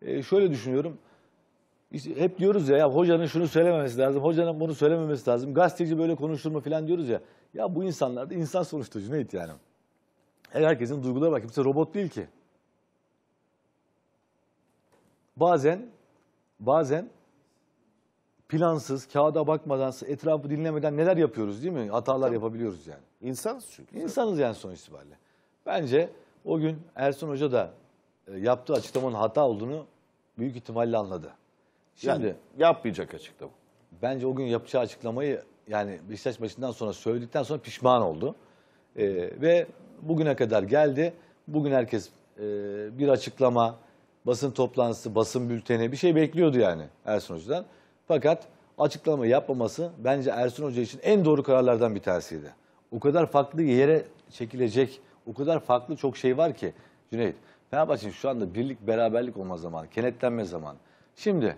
e, şöyle düşünüyorum. hep diyoruz ya, ya hocanın şunu söylememesi lazım, hocanın bunu söylememesi lazım. Gazeteci böyle konuşur mu falan diyoruz ya. Ya bu insanlar da insan sonuçta Cüneyt yani. Herkesin duyguları var. Kimse robot değil ki. Bazen bazen plansız, kağıda bakmadan, etrafı dinlemeden neler yapıyoruz değil mi? Hatalar yapabiliyoruz yani. İnsanız çünkü. İnsanız yani sonuç itibariyle. Bence o gün Ersun Hoca da e, yaptığı açıklamanın hata olduğunu büyük ihtimalle anladı. Şimdi yani yapmayacak açıklama. Bence o gün yapacağı açıklamayı yani Beşiktaş maçından sonra söyledikten sonra pişman oldu. Ee, ve bugüne kadar geldi. Bugün herkes e, bir açıklama, basın toplantısı, basın bülteni bir şey bekliyordu yani Ersun Hoca'dan. Fakat açıklama yapmaması bence Ersun Hoca için en doğru kararlardan bir tanesiydi. O kadar farklı yere çekilecek, o kadar farklı çok şey var ki Cüneyt. Fenerbahçe'nin şu anda birlik beraberlik olma zamanı, kenetlenme zamanı. Şimdi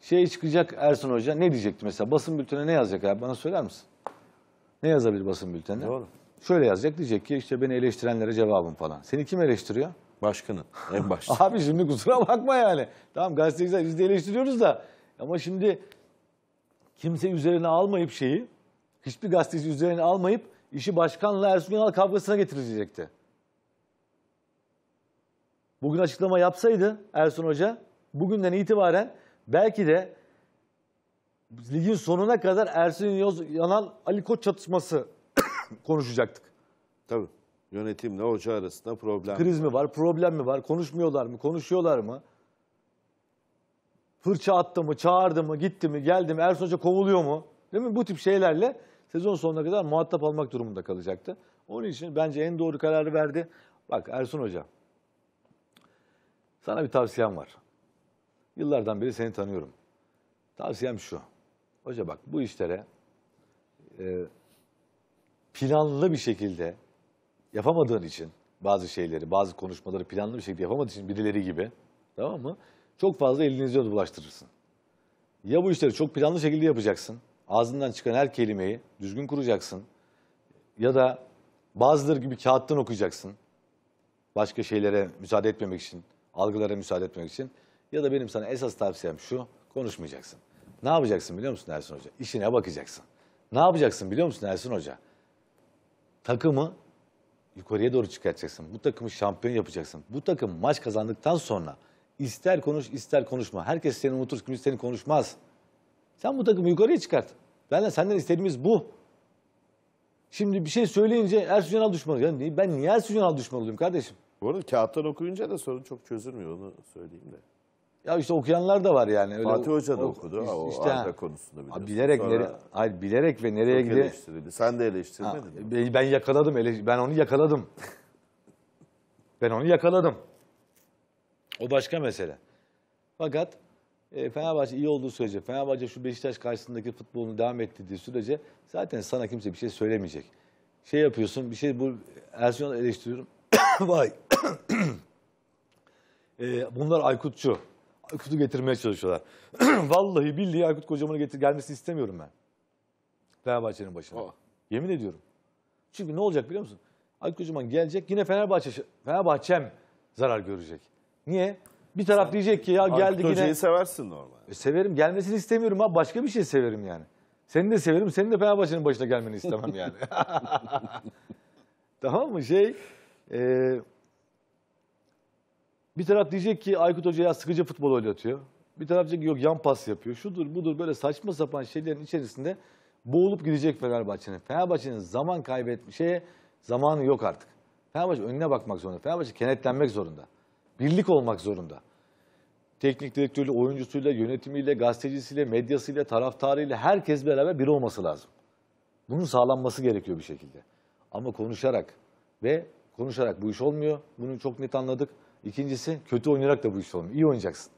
şey çıkacak Ersun Hoca ne diyecekti mesela? Basın bültenine ne yazacak abi bana söyler misin? Ne yazabilir basın bültenine? Doğru. Şöyle yazacak diyecek ki işte beni eleştirenlere cevabım falan. Seni kim eleştiriyor? Başkanı en başta. abi şimdi kusura bakma yani. Tamam gazeteciler biz de eleştiriyoruz da. Ama şimdi kimse üzerine almayıp şeyi, hiçbir gazeteci üzerine almayıp işi başkanla Ersun Yanal kavgasına getirecekti bugün açıklama yapsaydı Ersun Hoca bugünden itibaren belki de ligin sonuna kadar Ersun Yoz Yanal Ali Koç çatışması konuşacaktık. Tabii. Yönetimle hoca arasında problem Kriz mi var, problem mi var? Konuşmuyorlar mı, konuşuyorlar mı? Fırça attı mı, çağırdı mı, gitti mi, geldi mi, Ersun Hoca kovuluyor mu? Değil mi? Bu tip şeylerle sezon sonuna kadar muhatap almak durumunda kalacaktı. Onun için bence en doğru kararı verdi. Bak Ersun Hoca sana bir tavsiyem var. Yıllardan beri seni tanıyorum. Tavsiyem şu. Hoca bak bu işlere e, planlı bir şekilde yapamadığın için bazı şeyleri, bazı konuşmaları planlı bir şekilde yapamadığın için birileri gibi tamam mı? Çok fazla elinize bulaştırırsın. Ya bu işleri çok planlı şekilde yapacaksın. Ağzından çıkan her kelimeyi düzgün kuracaksın. Ya da bazıları gibi kağıttan okuyacaksın. Başka şeylere müsaade etmemek için algılara müsaade etmek için. Ya da benim sana esas tavsiyem şu, konuşmayacaksın. Ne yapacaksın biliyor musun Ersin Hoca? İşine bakacaksın. Ne yapacaksın biliyor musun Ersin Hoca? Takımı yukarıya doğru çıkartacaksın. Bu takımı şampiyon yapacaksın. Bu takım maç kazandıktan sonra ister konuş ister konuşma. Herkes seni unutur, kimse seni konuşmaz. Sen bu takımı yukarıya çıkart. Ben de senden istediğimiz bu. Şimdi bir şey söyleyince Ersun Yanal düşmanı. Yani ben niye Ersun Yanal düşmanı olayım kardeşim? Bu arada kağıttan okuyunca da sorun çok çözülmüyor onu söyleyeyim de. Ya işte okuyanlar da var yani. Öyle Fatih Hoca da o, okudu işte, o konusunda biliyorsun. Bilerek, Sonra, nere, hayır, bilerek ve nereye gidiyor? Sen de eleştirmedin ha, mi? Ben, yakaladım, ele. ben onu yakaladım. ben onu yakaladım. O başka mesele. Fakat e, Fenerbahçe iyi olduğu sürece, Fenerbahçe şu Beşiktaş karşısındaki futbolunu devam ettirdiği sürece zaten sana kimse bir şey söylemeyecek. Şey yapıyorsun, bir şey bu Ersin'i eleştiriyorum. Vay. e, bunlar Aykutçu. Aykut'u getirmeye çalışıyorlar. Vallahi billahi Aykut kocamanı getir gelmesini istemiyorum ben. Fenerbahçe'nin başına. Aa. Yemin ediyorum. Çünkü ne olacak biliyor musun? Aykut kocaman gelecek yine Fenerbahçe Fenerbahçem zarar görecek. Niye? Bir taraf Sen, diyecek ki ya Aykut geldi yine. Hoca'yı seversin normal. E, severim. Gelmesini istemiyorum ha. Başka bir şey severim yani. Seni de severim. Senin de Fenerbahçe'nin başına gelmeni istemem yani. tamam mı? Şey ee, bir taraf diyecek ki Aykut Hoca ya sıkıcı futbol oynatıyor. Bir taraf diyecek ki yok yan pas yapıyor. Şudur budur böyle saçma sapan şeylerin içerisinde boğulup gidecek Fenerbahçe'nin. Fenerbahçe'nin zaman kaybetmiş şeye zamanı yok artık. Fenerbahçe önüne bakmak zorunda. Fenerbahçe kenetlenmek zorunda. Birlik olmak zorunda. Teknik direktörüyle, oyuncusuyla, yönetimiyle, gazetecisiyle, medyasıyla, taraftarıyla herkes beraber bir olması lazım. Bunun sağlanması gerekiyor bir şekilde. Ama konuşarak ve konuşarak bu iş olmuyor. Bunu çok net anladık. İkincisi kötü oynayarak da bu iş olmuyor. İyi oynayacaksın.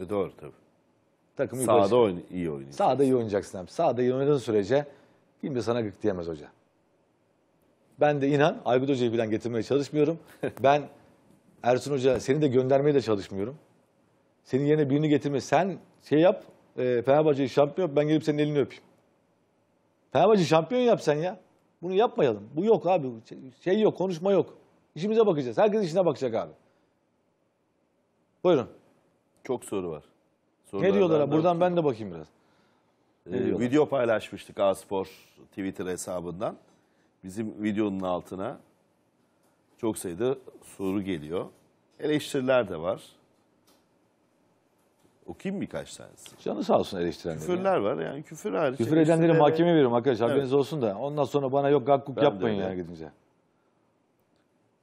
E doğru tabii. Takımı Sağda oyn iyi oynayacaksın. Sağda iyi oynayacaksın abi. Sağda iyi oynadığın sürece kimse sana gık diyemez hoca. Ben de inan Aybet Hoca'yı bilen getirmeye çalışmıyorum. ben Ersun Hoca seni de göndermeye de çalışmıyorum. Senin yerine birini getirme. Sen şey yap, e, Fenerbahçe'yi şampiyon yap, ben gelip senin elini öpeyim. Fenerbahçe şampiyon yap sen ya. Bunu yapmayalım. Bu yok abi. Şey yok, konuşma yok. İşimize bakacağız. Herkes işine bakacak abi. Buyurun. Çok soru var. Sorular ne diyorlar? abi? Buradan ben de bakayım biraz. Ee, video paylaşmıştık Aspor Twitter hesabından. Bizim videonun altına çok sayıda soru geliyor. Eleştiriler de var. Okuyayım birkaç tanesini. Canı sağ olsun eleştirenler. Küfürler var yani küfür hariç. Küfür edenleri eleştirenlere- mahkemeye veriyorum arkadaşlar. Haberiniz olsun da. Ondan sonra bana yok gakkuk yapmayın öyle. yani gidince.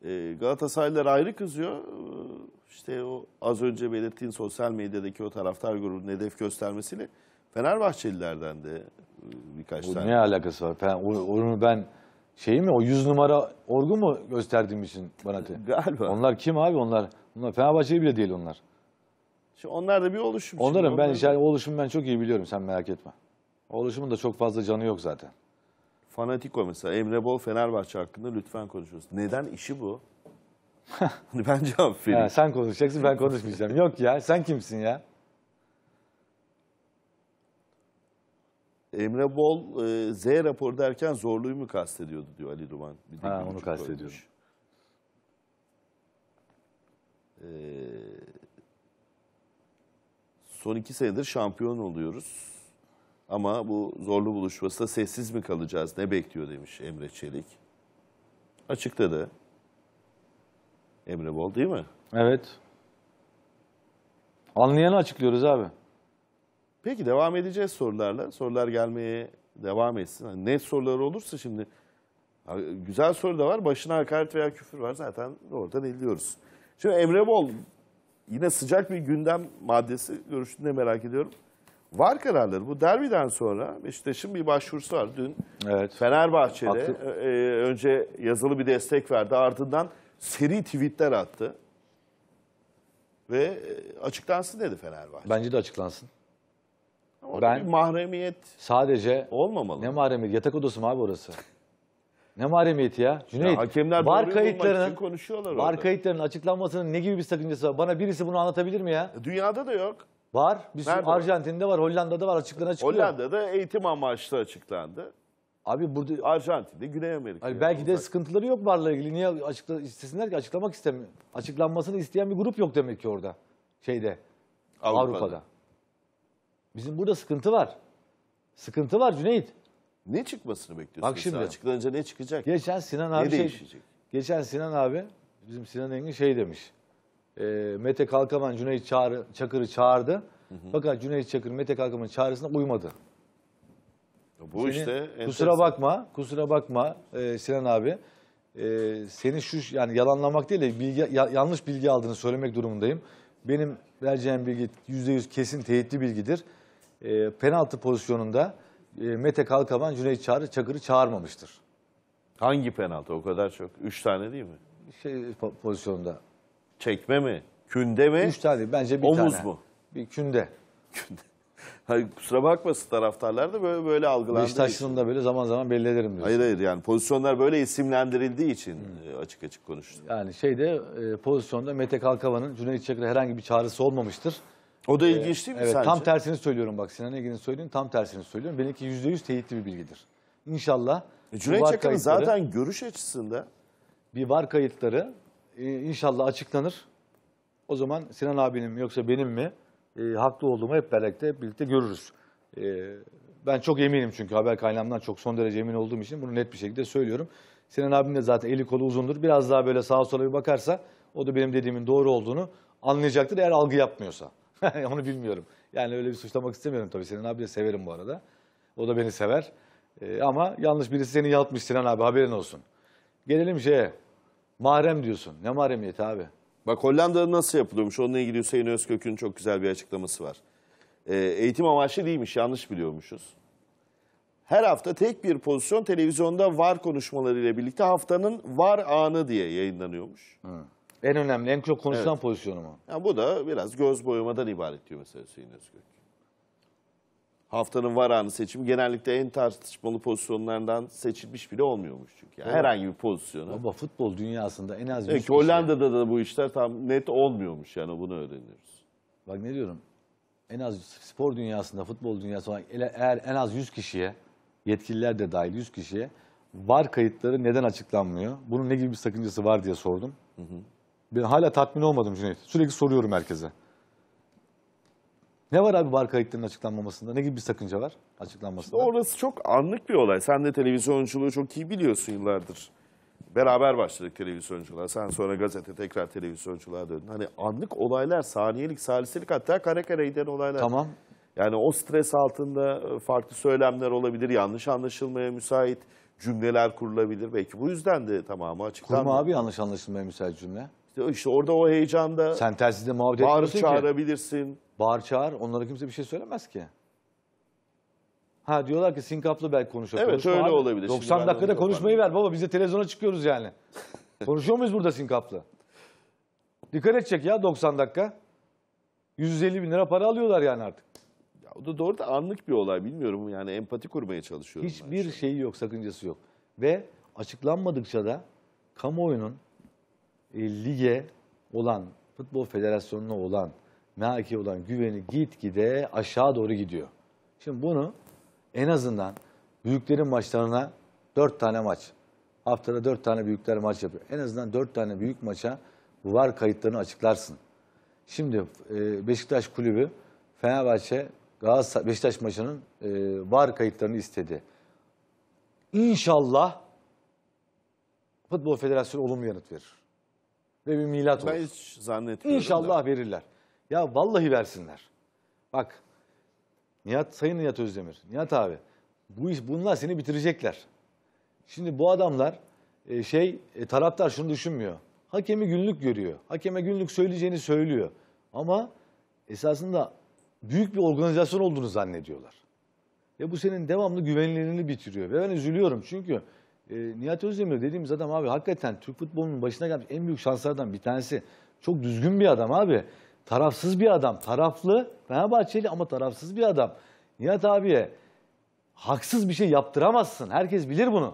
E, Galatasaraylılar ayrı kızıyor. Ee, işte o az önce belirttiğin sosyal medyadaki o taraftar grubunun hedef göstermesiyle Fenerbahçelilerden de birkaç e, birkaç Bu ne alakası var? Ben, o- onu ben şey mi o yüz numara orgu mu gösterdiğim için bana te- Galiba. Onlar kim abi onlar? Onlar Fenerbahçeli bile değil onlar. Şimdi onlar da bir oluşum. Onların ben onların... yani şey, oluşumu ben çok iyi biliyorum sen merak etme. Oluşumun da çok fazla canı yok zaten. Fanatiko mesela Emre Bol Fenerbahçe hakkında lütfen konuşuyorsun. Neden işi bu? hani ben cevap vereyim. Ya, sen konuşacaksın ben konuşmayacağım. yok ya sen kimsin ya? Emre Bol e, Z raporu derken zorluğu mu kastediyordu diyor Ali Duman. Bir ha, onu kastediyorum. Ee, Son iki senedir şampiyon oluyoruz. Ama bu zorlu buluşmasında sessiz mi kalacağız, ne bekliyor demiş Emre Çelik. Açıkladı. Emre Bol değil mi? Evet. Anlayanı açıklıyoruz abi. Peki devam edeceğiz sorularla. Sorular gelmeye devam etsin. Hani net sorular olursa şimdi güzel soru da var. Başına hakaret veya küfür var. Zaten oradan eliyoruz. Şimdi Emre Bol yine sıcak bir gündem maddesi görüşünü merak ediyorum. Var kararları. Bu derbiden sonra Beşiktaş'ın bir başvurusu var. Dün evet. Fenerbahçe'de e, e, önce yazılı bir destek verdi. Ardından seri tweetler attı. Ve e, açıklansın dedi Fenerbahçe. Bence de açıklansın. Ama ben, bir mahremiyet sadece olmamalı. Ne mahremiyet? Yatak odası mı abi orası? Ne mahremiyeti ya? Cüneyt. Ya hakemler var kayıtlarının konuşuyorlar Var kayıtlarının açıklanmasının ne gibi bir sakıncası var? Bana birisi bunu anlatabilir mi ya? E, dünyada da yok. Var. Bir sürü Nerede var? Arjantin'de var, Hollanda'da var açıklana çıkıyor. Hollanda'da eğitim amaçlı açıklandı. Abi burada Arjantin'de, Güney Amerika. Hani belki de sıkıntıları yok varla ilgili. Niye açıkla istesinler ki? Açıklamak istemiyor. Açıklanmasını isteyen bir grup yok demek ki orada. Şeyde. Avrupa'da. Avrupa'da. Bizim burada sıkıntı var. Sıkıntı var Cüneyt. Ne çıkmasını bekliyorsun? Bak şimdi. Mesela açıklanınca ne çıkacak? Geçen Sinan abi ne şey, değişecek? Geçen Sinan abi, bizim Sinan Engin şey demiş. E, Mete Kalkaman Cüneyt Çağrı, Çakır'ı çağırdı. Hı hı. Fakat Cüneyt Çakır Mete Kalkaman'ın çağrısına uymadı. bu seni, işte Kusura bakma, kusura bakma e, Sinan abi. E, seni şu yani yalanlamak değil de bilgi, ya, yanlış bilgi aldığını söylemek durumundayım. Benim vereceğim bilgi %100 kesin teyitli bilgidir. E, penaltı pozisyonunda e, Mete Kalkavan Cüneyt Çağrı Çakır'ı çağırmamıştır. Hangi penaltı? O kadar çok. Üç tane değil mi? Şey po- pozisyonda. Çekme mi? Künde mi? Üç tane bence bir Omuz tane. mu? Bir künde. Künde. Hayır, kusura bakmasın taraftarlar da böyle böyle algılandığı için. da böyle zaman zaman belli ederim diyorsun. Hayır hayır yani pozisyonlar böyle isimlendirildiği için hmm. e, açık açık konuştum. Yani şeyde e, pozisyonda Mete Kalkavan'ın Cüneyt Çakır'a herhangi bir çağrısı olmamıştır. O da ee, ilginç değil mi evet, sence? Tam tersini söylüyorum bak Sinan Ege'nin söylediğini tam tersini söylüyorum. Benimki yüzde yüz teyitli bir bilgidir. İnşallah e, Cüneyt Çakır'ın zaten görüş açısında bir var kayıtları e, inşallah açıklanır. O zaman Sinan abinin mi yoksa benim mi e, haklı olduğumu hep birlikte hep birlikte görürüz. E, ben çok eminim çünkü haber kaynağımdan çok son derece emin olduğum için bunu net bir şekilde söylüyorum. Sinan abim de zaten eli kolu uzundur. Biraz daha böyle sağa sola bir bakarsa o da benim dediğimin doğru olduğunu anlayacaktır eğer algı yapmıyorsa. Onu bilmiyorum. Yani öyle bir suçlamak istemiyorum tabii. Senin abi severim bu arada. O da beni sever. Ee, ama yanlış birisi seni yaltmış. Sinan abi haberin olsun. Gelelim şeye. Mahrem diyorsun. Ne mahremiyeti abi? Bak Hollanda'da nasıl yapılıyormuş? Onunla ilgili Hüseyin Özkök'ün çok güzel bir açıklaması var. Ee, eğitim amaçlı değilmiş. Yanlış biliyormuşuz. Her hafta tek bir pozisyon televizyonda var konuşmalarıyla birlikte haftanın var anı diye yayınlanıyormuş. Hı. En önemli, en çok konuşulan evet. pozisyonu mu? Ya bu da biraz göz boyamadan ibaret diyor mesela Hüseyin Özgök. Haftanın var anı seçim genellikle en tartışmalı pozisyonlardan seçilmiş bile olmuyormuş çünkü. Yani herhangi bir pozisyonu. Baba futbol dünyasında en az... Evet, Hollanda'da şey. da bu işler tam net olmuyormuş yani bunu öğreniyoruz. Bak ne diyorum? En az spor dünyasında, futbol dünyasında eğer en az 100 kişiye, yetkililer de dahil 100 kişiye var kayıtları neden açıklanmıyor? Bunun ne gibi bir sakıncası var diye sordum. Hı hı. Ben hala tatmin olmadım Cüneyt. Sürekli soruyorum herkese. Ne var abi barka ayıplarının açıklanmamasında? Ne gibi bir sakınca var açıklanmasında? İşte orası çok anlık bir olay. Sen de televizyonculuğu çok iyi biliyorsun yıllardır. Beraber başladık televizyonculuğa. Sen sonra gazete tekrar televizyonculuğa döndün. Hani anlık olaylar, saniyelik, saliselik hatta kare kare giden olaylar. Tamam. Yani o stres altında e, farklı söylemler olabilir, yanlış anlaşılmaya müsait cümleler kurulabilir. Belki bu yüzden de tamamı açıklanmıyor. Kurma abi yanlış anlaşılmaya müsait cümle. İşte orada o heyecanda Sen telsizde muhabbet bağır etmiyorsun ki. çağırabilirsin. Bağır çağır. Onlara kimse bir şey söylemez ki. Ha diyorlar ki sinkaplı bel konuşuyor. Evet, öyle olabilir. 90 ben dakikada konuşmayı ver baba biz de televizyona çıkıyoruz yani. Konuşuyor muyuz burada sinkaplı? Dikkat edecek ya 90 dakika. 150 bin lira para alıyorlar yani artık. Ya, o da doğru da anlık bir olay bilmiyorum. Yani empati kurmaya çalışıyorum. ben şu Hiçbir şeyi yok, sakıncası yok. Ve açıklanmadıkça da kamuoyunun e, lige olan, futbol federasyonuna olan, MHK'ye olan güveni gitgide aşağı doğru gidiyor. Şimdi bunu en azından büyüklerin maçlarına dört tane maç, haftada dört tane büyükler maç yapıyor. En azından dört tane büyük maça var kayıtlarını açıklarsın. Şimdi e, Beşiktaş kulübü Fenerbahçe Galatasaray Beşiktaş maçının e, var kayıtlarını istedi. İnşallah Futbol Federasyonu olumlu yanıt verir ve bir milat olur. Ben hiç zannetmiyorum. İnşallah da. verirler. Ya vallahi versinler. Bak Nihat Sayın Nihat Özdemir, Nihat abi bu iş bunlar seni bitirecekler. Şimdi bu adamlar e, şey e, taraftar şunu düşünmüyor. Hakemi günlük görüyor. Hakeme günlük söyleyeceğini söylüyor. Ama esasında büyük bir organizasyon olduğunu zannediyorlar. Ve bu senin devamlı güvenliğini bitiriyor. Ve ben üzülüyorum çünkü e, Nihat Özdemir dediğimiz adam abi hakikaten Türk futbolunun başına gelmiş en büyük şanslardan bir tanesi. Çok düzgün bir adam abi. Tarafsız bir adam. Taraflı, Fenerbahçeli ama tarafsız bir adam. Nihat abiye haksız bir şey yaptıramazsın. Herkes bilir bunu.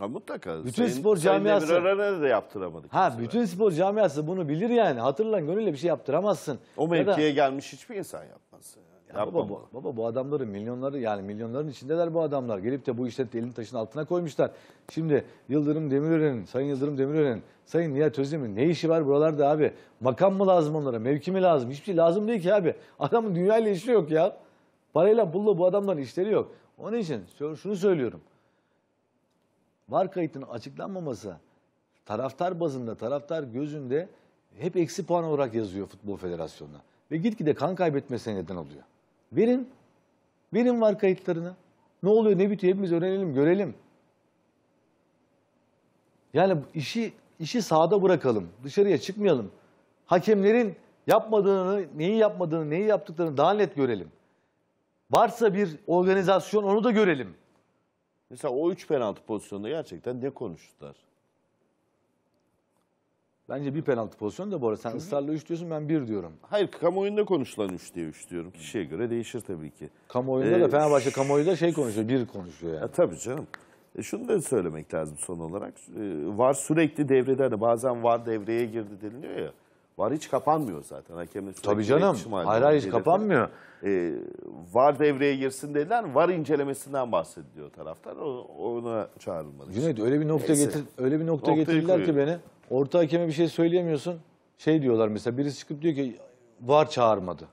Ha, mutlaka. Bütün Sayın, spor camiası. Sayın Demirören'e de yaptıramadık. Ha, bütün spor camiası bunu bilir yani. Hatırlan gönülle bir şey yaptıramazsın. O mevkiye ya da, gelmiş hiçbir insan yapmaz. Yani. Ya baba, baba bu adamların milyonları yani milyonların içindeler bu adamlar. Gelip de bu işleri elini taşın altına koymuşlar. Şimdi Yıldırım Demirören'in, Sayın Yıldırım Demirören'in, Sayın Nihat Özdemir'in ne işi var buralarda abi? Makam mı lazım onlara? Mevki mi lazım? Hiçbir şey lazım değil ki abi. Adamın dünyayla işi yok ya. Parayla pulla bu adamların işleri yok. Onun için şunu söylüyorum. Var kayıtının açıklanmaması taraftar bazında, taraftar gözünde hep eksi puan olarak yazıyor Futbol Federasyonu'na. Ve gitgide kan kaybetmesine neden oluyor. Verin. Verin var kayıtlarını. Ne oluyor ne bitiyor hepimiz öğrenelim, görelim. Yani işi işi sahada bırakalım. Dışarıya çıkmayalım. Hakemlerin yapmadığını, neyi yapmadığını, neyi yaptıklarını daha net görelim. Varsa bir organizasyon onu da görelim. Mesela o üç penaltı pozisyonunda gerçekten ne konuştular? Bence bir penaltı pozisyonu da bu arada. Sen ısrarla 3 diyorsun ben 1 diyorum. Hayır kamuoyunda konuşulan 3 diye 3 diyorum. Kişiye göre değişir tabii ki. Kamuoyunda Ee, da Fenerbahçe kamuoyu da şey konuşuyor, bir konuşuyor yani. Ya tabii canım. E şunu da söylemek lazım son olarak. E, var sürekli devrede hani bazen var devreye girdi deniliyor ya. Var hiç kapanmıyor zaten hakemin Tabii canım. Hayır hayır hiç kapanmıyor. e, var devreye girsin dediler var incelemesinden bahsediyor taraftar. O, ona çağrılmadı. Cüneyt öyle bir nokta getir öyle bir nokta Noktayı getirdiler ki beni. Orta hakeme bir şey söyleyemiyorsun. Şey diyorlar mesela birisi çıkıp diyor ki var çağırmadı.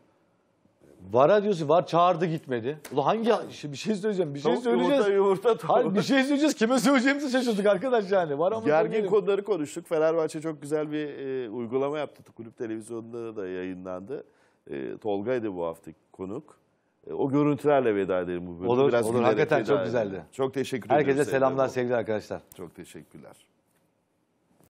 Vara diyorsun var çağırdı gitmedi. Ulan hangi bir şey söyleyeceğim bir şey Tavuk söyleyeceğiz. Yumurta yumurta tavuk. Hayır, bir şey söyleyeceğiz kime söyleyeceğimizi şaşırdık arkadaş yani. Var ama Gergin konuları konuştuk. Fenerbahçe çok güzel bir e, uygulama yaptı. Kulüp televizyonunda da yayınlandı. E, Tolga'ydı bu hafta konuk. E, o görüntülerle veda edelim bu bölümü. Olur, Biraz olur hakikaten çok güzeldi. Çok teşekkür ederim. Herkese selamlar sevgili arkadaşlar. Çok teşekkürler.